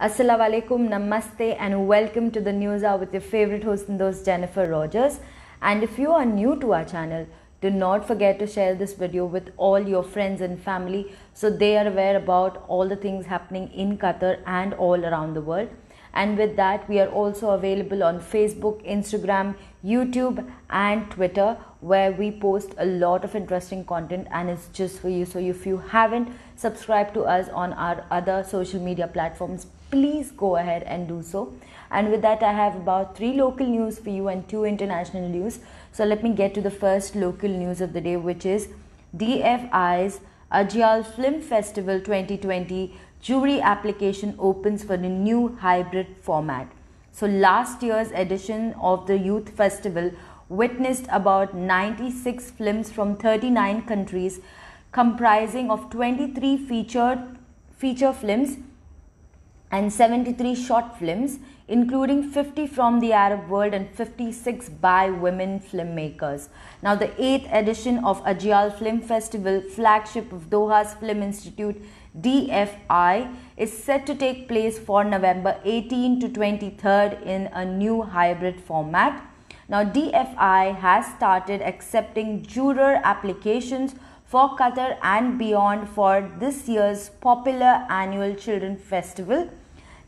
Assalamualaikum, Namaste, and welcome to the News Hour with your favorite host and host Jennifer Rogers. And if you are new to our channel, do not forget to share this video with all your friends and family so they are aware about all the things happening in Qatar and all around the world. And with that, we are also available on Facebook, Instagram, YouTube, and Twitter, where we post a lot of interesting content and it's just for you. So if you haven't subscribed to us on our other social media platforms, please go ahead and do so. And with that, I have about three local news for you and two international news. So let me get to the first local news of the day, which is DFI's Ajial Film Festival 2020 jury application opens for the new hybrid format. So last year's edition of the Youth Festival witnessed about 96 films from 39 countries comprising of 23 featured feature films and 73 short films, including 50 from the Arab world and 56 by women filmmakers. Now, the 8th edition of Ajyal Film Festival, flagship of Doha's Film Institute DFI, is set to take place for November 18 to 23rd in a new hybrid format. Now, DFI has started accepting juror applications for Qatar and beyond for this year's popular annual children festival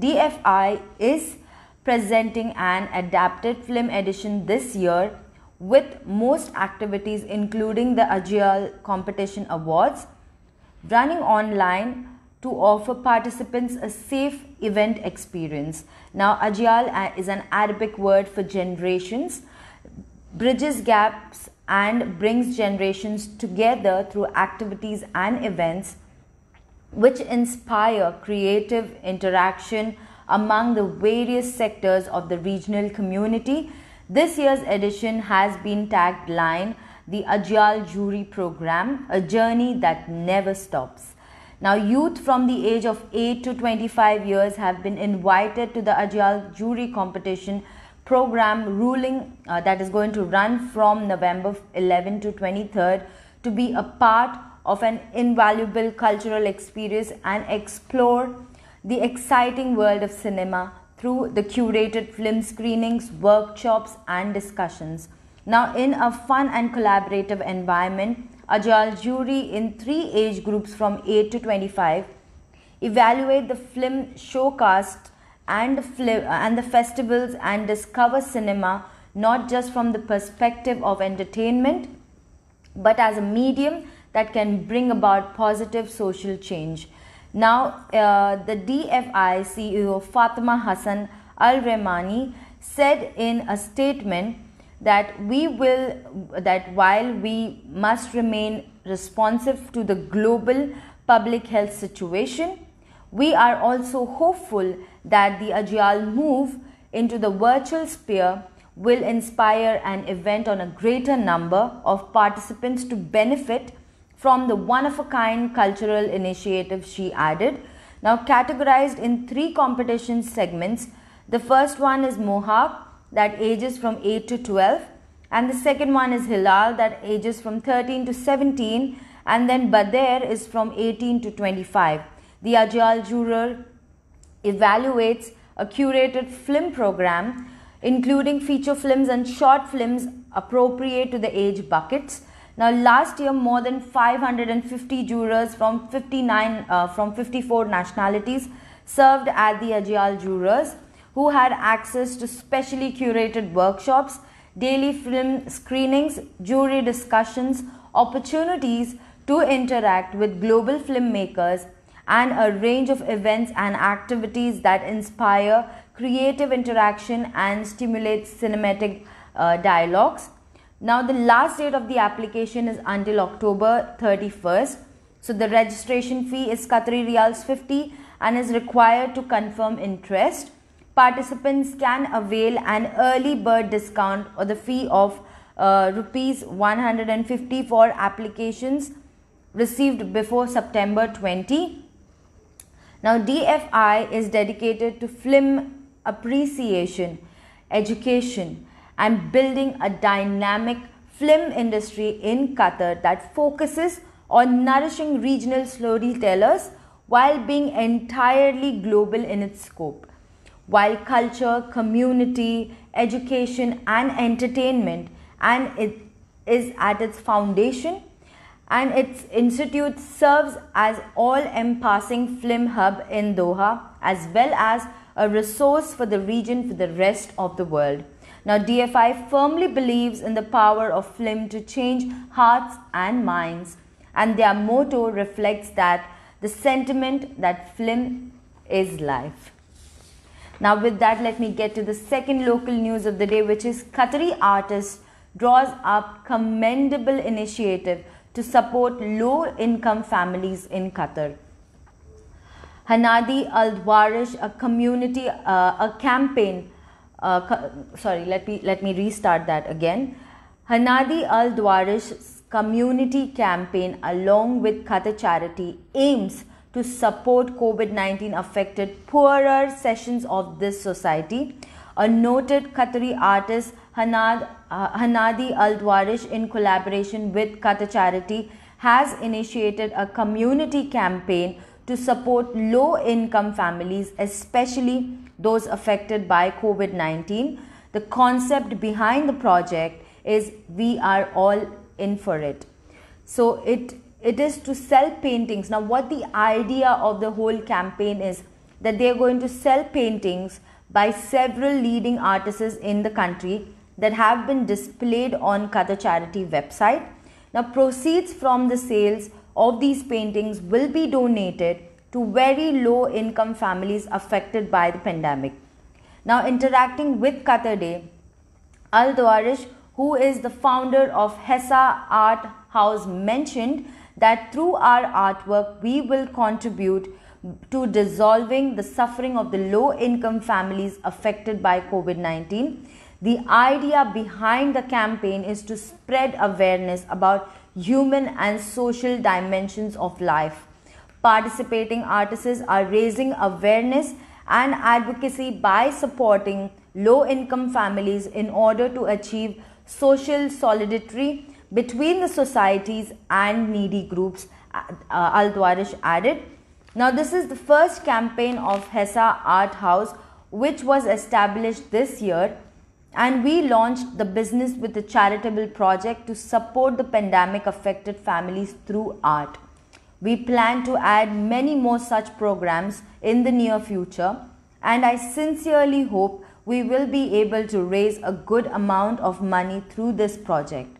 DFI is presenting an adapted film edition this year with most activities including the AGIAL competition awards running online to offer participants a safe event experience. Now, Ajiyal uh, is an Arabic word for generations, bridges gaps, and brings generations together through activities and events which inspire creative interaction among the various sectors of the regional community. This year's edition has been tagged line the Ajyal Jury Program, a journey that never stops. Now, youth from the age of 8 to 25 years have been invited to the Ajyal Jury Competition program ruling uh, that is going to run from November 11 to 23rd to be a part of an invaluable cultural experience and explore the exciting world of cinema through the curated film screenings, workshops, and discussions. Now, in a fun and collaborative environment, Agile jury in three age groups from 8 to 25 evaluate the film showcast and and the festivals and discover cinema not just from the perspective of entertainment but as a medium that can bring about positive social change. Now, uh, the DFI CEO Fatima Hassan Al Remani said in a statement that we will that while we must remain responsive to the global public health situation, we are also hopeful that the agile move into the virtual sphere will inspire an event on a greater number of participants to benefit from the one of a kind cultural initiative, she added. Now, categorized in three competition segments the first one is Mohawk, that ages from 8 to 12, and the second one is Hilal, that ages from 13 to 17, and then Bader is from 18 to 25. The Ajal juror evaluates a curated film program including feature films and short films appropriate to the age buckets now, last year, more than 550 jurors from 59 uh, from 54 nationalities served at the Ajial Jurors, who had access to specially curated workshops, daily film screenings, jury discussions, opportunities to interact with global filmmakers, and a range of events and activities that inspire creative interaction and stimulate cinematic uh, dialogues. Now, the last date of the application is until October 31st. So, the registration fee is Qatari Riyals 50 and is required to confirm interest. Participants can avail an early bird discount or the fee of uh, rupees 150 for applications received before September 20. Now, DFI is dedicated to film appreciation, education, and building a dynamic film industry in Qatar that focuses on nourishing regional storytellers while being entirely global in its scope. While culture, community, education, and entertainment and it is at its foundation, and its institute serves as all empassing film hub in Doha as well as a resource for the region for the rest of the world. Now, DFI firmly believes in the power of film to change hearts and minds, and their motto reflects that the sentiment that film is life. Now, with that, let me get to the second local news of the day, which is Qatari artist draws up commendable initiative to support low income families in Qatar. Hanadi Al Dwarish, a community, uh, a campaign uh, sorry, let me, let me restart that again. Hanadi al Dwarish's community campaign, along with Khata Charity, aims to support COVID 19 affected poorer sections of this society. A noted Qatari artist, Hanad, uh, Hanadi Al Dwarish, in collaboration with Qatar Charity, has initiated a community campaign to support low income families, especially those affected by COVID 19. The concept behind the project is we are all in for it. So it it is to sell paintings. Now what the idea of the whole campaign is that they are going to sell paintings by several leading artists in the country that have been displayed on Kata Charity website. Now proceeds from the sales of these paintings will be donated to very low income families affected by the pandemic. Now, interacting with Qatar Day, Al Dwarish, who is the founder of Hessa Art House, mentioned that through our artwork we will contribute to dissolving the suffering of the low income families affected by COVID 19. The idea behind the campaign is to spread awareness about human and social dimensions of life Participating artists are raising awareness and advocacy by supporting low income families in order to achieve social solidarity between the societies and needy groups, uh, uh Al added. Now, this is the first campaign of HESA Art House, which was established this year, and we launched the business with a charitable project to support the pandemic affected families through art. We plan to add many more such programs in the near future and I sincerely hope we will be able to raise a good amount of money through this project.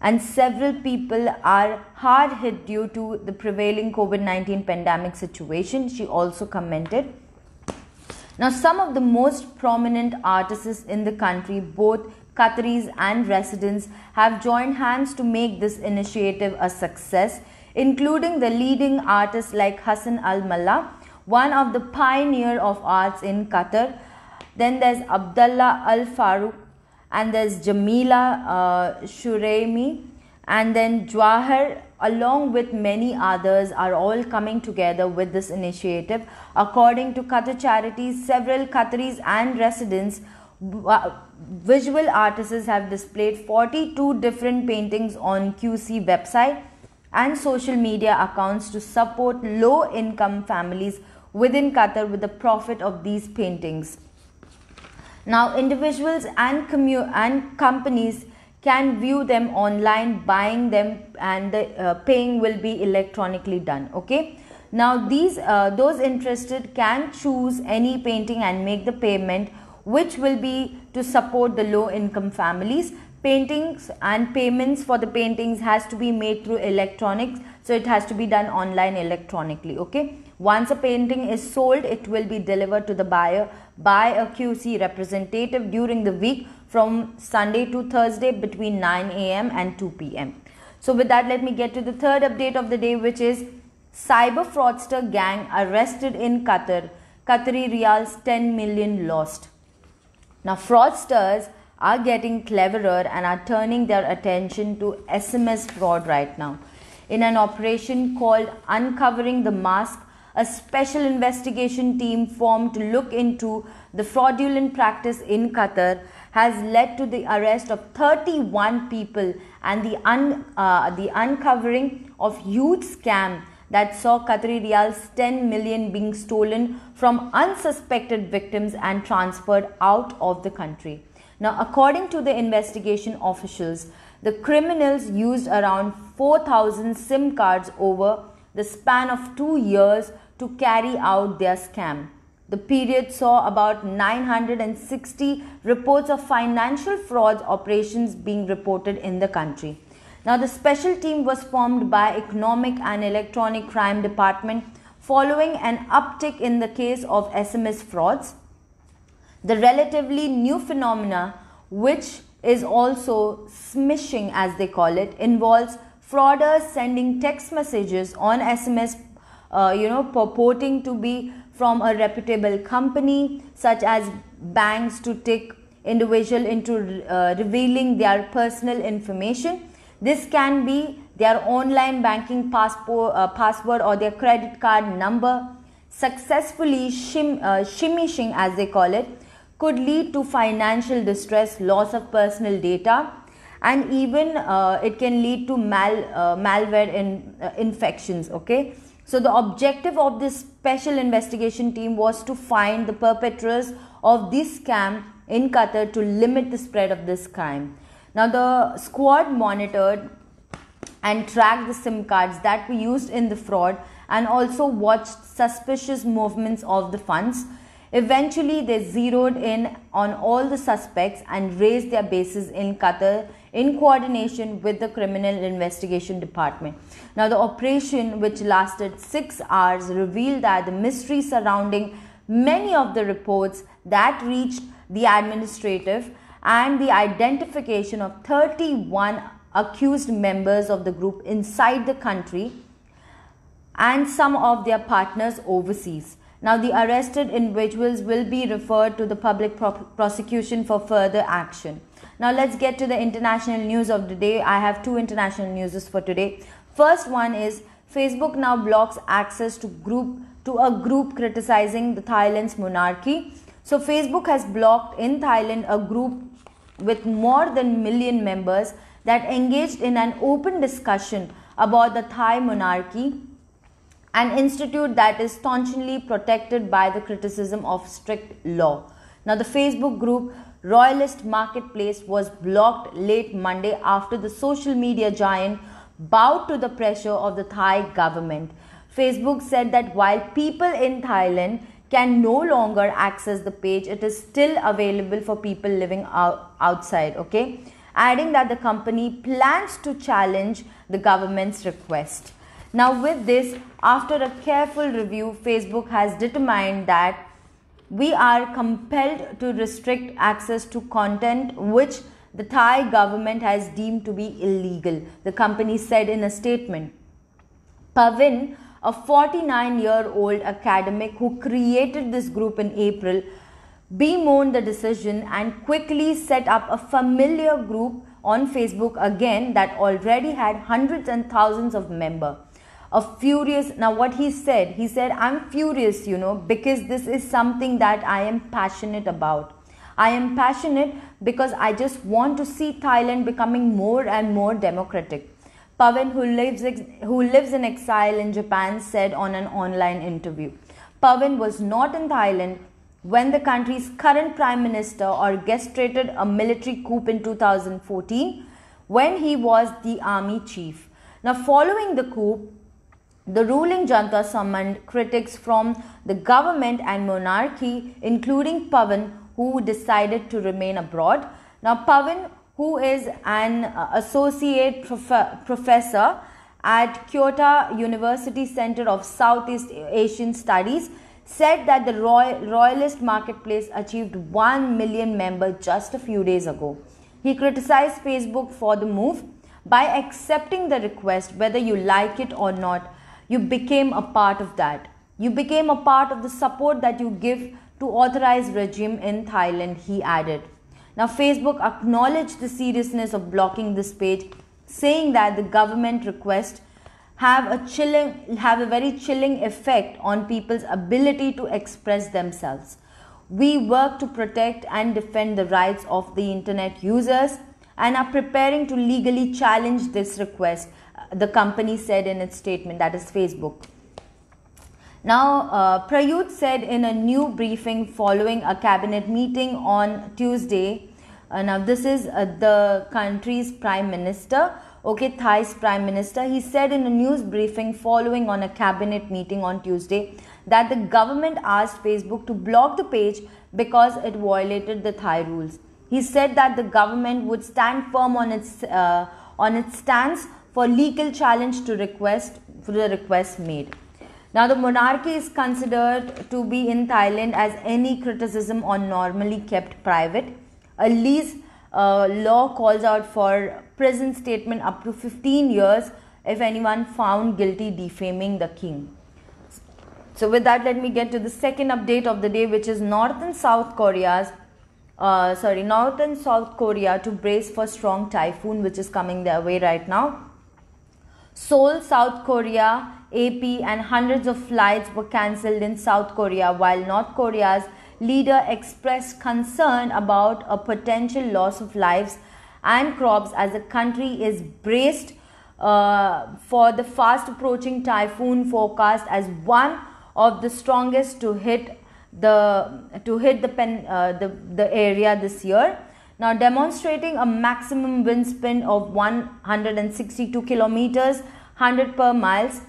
And several people are hard hit due to the prevailing COVID 19 pandemic situation, she also commented. Now, some of the most prominent artists in the country, both Qataris and residents, have joined hands to make this initiative a success including the leading artists like Hassan Al Malla, one of the pioneer of arts in Qatar. Then there's Abdullah Al Farouk, and there's Jamila uh, Shuremi, and then Jawahar along with many others are all coming together with this initiative. According to Qatar Charities, several Qataris and residents visual artists have displayed 42 different paintings on QC website and social media accounts to support low income families within Qatar with the profit of these paintings. Now, individuals and, commu- and companies can view them online, buying them, and the uh, paying will be electronically done. Okay. Now, these uh, those interested can choose any painting and make the payment, which will be to support the low income families paintings and payments for the paintings has to be made through electronics so it has to be done online electronically okay once a painting is sold it will be delivered to the buyer by a qc representative during the week from sunday to thursday between 9 a.m and 2 p.m so with that let me get to the third update of the day which is cyber fraudster gang arrested in qatar qatari rials 10 million lost now fraudsters are getting cleverer and are turning their attention to SMS fraud right now. In an operation called Uncovering the Mask, a special investigation team formed to look into the fraudulent practice in Qatar has led to the arrest of 31 people and the, un, uh, the uncovering of huge scam that saw Qatari rials 10 million being stolen from unsuspected victims and transferred out of the country. Now, according to the investigation officials, the criminals used around 4,000 SIM cards over the span of two years to carry out their scam. The period saw about 960 reports of financial fraud operations being reported in the country. Now, the special team was formed by Economic and Electronic Crime Department following an uptick in the case of SMS frauds the relatively new phenomena, which is also smishing as they call it, involves frauders sending text messages on SMS, uh, you know, purporting to be from a reputable company, such as banks, to take individual into uh, revealing their personal information. This can be their online banking passport, uh, password or their credit card number, successfully shim, uh, shimishing as they call it, could lead to financial distress, loss of personal data, and even uh, it can lead to mal uh, malware in, uh, infections okay so the objective of this special investigation team was to find the perpetrators of this scam in qatar to limit the spread of this crime now the squad monitored and tracked the sim cards that were used in the fraud and also watched suspicious movements of the funds Eventually, they zeroed in on all the suspects and raised their bases in Qatar in coordination with the Criminal Investigation Department. Now, the operation, which lasted six hours, revealed that the mystery surrounding many of the reports that reached the administrative and the identification of 31 accused members of the group inside the country and some of their partners overseas. Now, the arrested individuals will be referred to the public pro prosecution for further action. Now, let's get to the international news of the day. I have two international news for today. First one is Facebook now blocks access to group to a group criticizing the Thailand's monarchy. So, Facebook has blocked in Thailand a group with more than million members that engaged in an open discussion about the Thai monarchy an institute that is staunchly protected by the criticism of strict law. Now, the Facebook group Royalist Marketplace was blocked late Monday after the social media giant bowed to the pressure of the Thai government. Facebook said that while people in Thailand can no longer access the page, it is still available for people living out- outside. Okay, adding that the company plans to challenge the government's request. Now, with this, after a careful review, Facebook has determined that we are compelled to restrict access to content which the Thai government has deemed to be illegal, the company said in a statement. Pavin, a 49 year old academic who created this group in April, bemoaned the decision and quickly set up a familiar group on Facebook again that already had hundreds and thousands of members a furious now what he said he said i'm furious you know because this is something that i am passionate about i am passionate because i just want to see thailand becoming more and more democratic pavan who lives who lives in exile in japan said on an online interview pavan was not in thailand when the country's current prime minister orchestrated a military coup in 2014 when he was the army chief now following the coup the ruling junta summoned critics from the government and monarchy, including Pavan, who decided to remain abroad. Now, Pavan, who is an uh, associate prof- professor at Kyoto University Center of Southeast Asian Studies, said that the Roy- royalist marketplace achieved 1 million members just a few days ago. He criticized Facebook for the move. By accepting the request, whether you like it or not, you became a part of that. You became a part of the support that you give to authorized regime in Thailand, he added. Now, Facebook acknowledged the seriousness of blocking this page, saying that the government request have a chilling have a very chilling effect on people's ability to express themselves. We work to protect and defend the rights of the internet users and are preparing to legally challenge this request, uh, the company said in its statement, that is Facebook. Now, uh, Prayut said in a new briefing following a cabinet meeting on Tuesday. Uh, now, this is uh, the country's prime minister, okay, Thai's prime minister. He said in a news briefing following on a cabinet meeting on Tuesday that the government asked Facebook to block the page because it violated the Thai rules. He said that the government would stand firm on its, uh, on its stance for legal challenge to request for the request made. Now, the monarchy is considered to be in Thailand as any criticism on normally kept private. A lease uh, law calls out for prison statement up to 15 years if anyone found guilty defaming the king. So, with that, let me get to the second update of the day, which is North and South Korea's uh, sorry, North and South Korea to brace for strong typhoon which is coming their way right now. Seoul, South Korea, AP and hundreds of flights were cancelled in South Korea while North Korea's leader expressed concern about a potential loss of lives and crops as the country is braced uh, for the fast approaching typhoon forecast as one of the strongest to hit the to hit the pen uh, the the area this year now demonstrating a maximum wind spin of 162 kilometers 100 per miles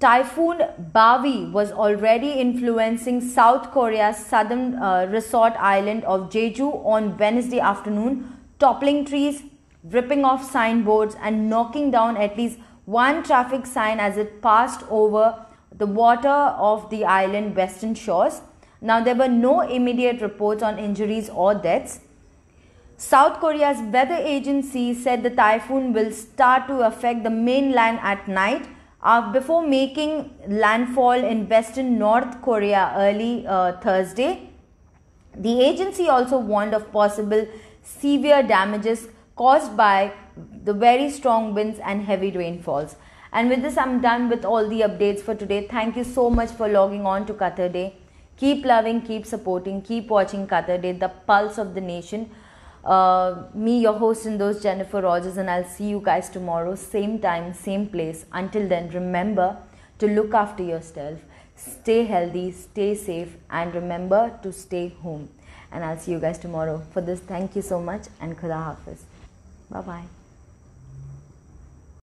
typhoon bavi was already influencing south korea's southern uh, resort island of jeju on wednesday afternoon toppling trees ripping off signboards and knocking down at least one traffic sign as it passed over the water of the island western shores. Now, there were no immediate reports on injuries or deaths. South Korea's weather agency said the typhoon will start to affect the mainland at night uh, before making landfall in western North Korea early uh, Thursday. The agency also warned of possible severe damages caused by the very strong winds and heavy rainfalls. And with this, I'm done with all the updates for today. Thank you so much for logging on to Qatar Day. Keep loving, keep supporting, keep watching Qatar Day, the pulse of the nation. Uh, me, your host and those Jennifer Rogers, and I'll see you guys tomorrow, same time, same place. Until then, remember to look after yourself, stay healthy, stay safe, and remember to stay home. And I'll see you guys tomorrow. For this, thank you so much, and Khuda Hafiz. Bye bye.